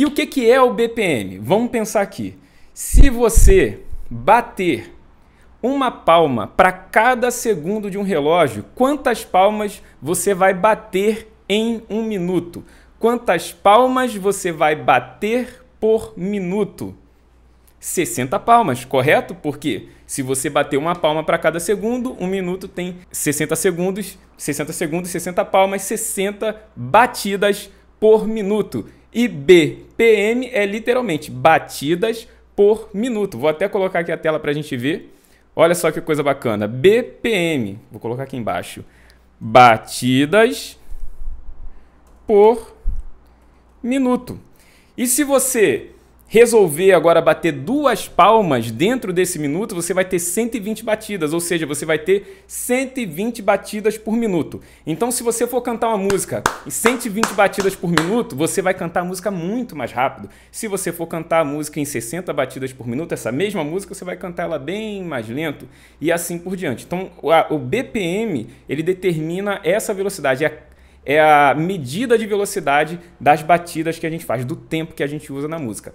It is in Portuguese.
E o que, que é o BPM? Vamos pensar aqui. Se você bater uma palma para cada segundo de um relógio, quantas palmas você vai bater em um minuto? Quantas palmas você vai bater por minuto? 60 palmas, correto? Porque se você bater uma palma para cada segundo, um minuto tem 60 segundos, 60 segundos, 60 palmas, 60 batidas por minuto. E BPM é literalmente batidas por minuto. Vou até colocar aqui a tela para a gente ver. Olha só que coisa bacana. BPM, vou colocar aqui embaixo. Batidas por minuto. E se você resolver agora bater duas palmas dentro desse minuto, você vai ter 120 batidas, ou seja, você vai ter 120 batidas por minuto. Então, se você for cantar uma música em 120 batidas por minuto, você vai cantar a música muito mais rápido. Se você for cantar a música em 60 batidas por minuto, essa mesma música você vai cantar ela bem mais lento e assim por diante. Então, o BPM, ele determina essa velocidade, é, é a medida de velocidade das batidas que a gente faz, do tempo que a gente usa na música.